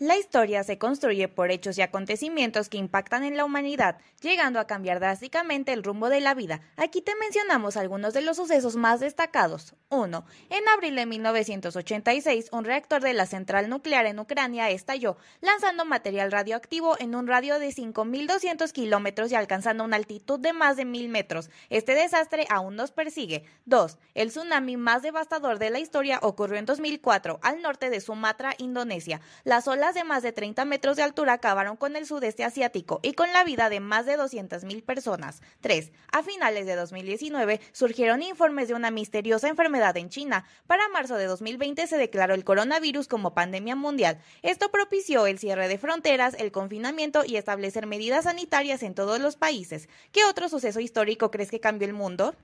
La historia se construye por hechos y acontecimientos que impactan en la humanidad, llegando a cambiar drásticamente el rumbo de la vida. Aquí te mencionamos algunos de los sucesos más destacados. 1. En abril de 1986, un reactor de la central nuclear en Ucrania estalló, lanzando material radioactivo en un radio de 5.200 kilómetros y alcanzando una altitud de más de 1.000 metros. Este desastre aún nos persigue. 2. El tsunami más devastador de la historia ocurrió en 2004, al norte de Sumatra, Indonesia. Las olas de más de 30 metros de altura acabaron con el sudeste asiático y con la vida de más de 200.000 personas. 3. A finales de 2019 surgieron informes de una misteriosa enfermedad en China. Para marzo de 2020 se declaró el coronavirus como pandemia mundial. Esto propició el cierre de fronteras, el confinamiento y establecer medidas sanitarias en todos los países. ¿Qué otro suceso histórico crees que cambió el mundo?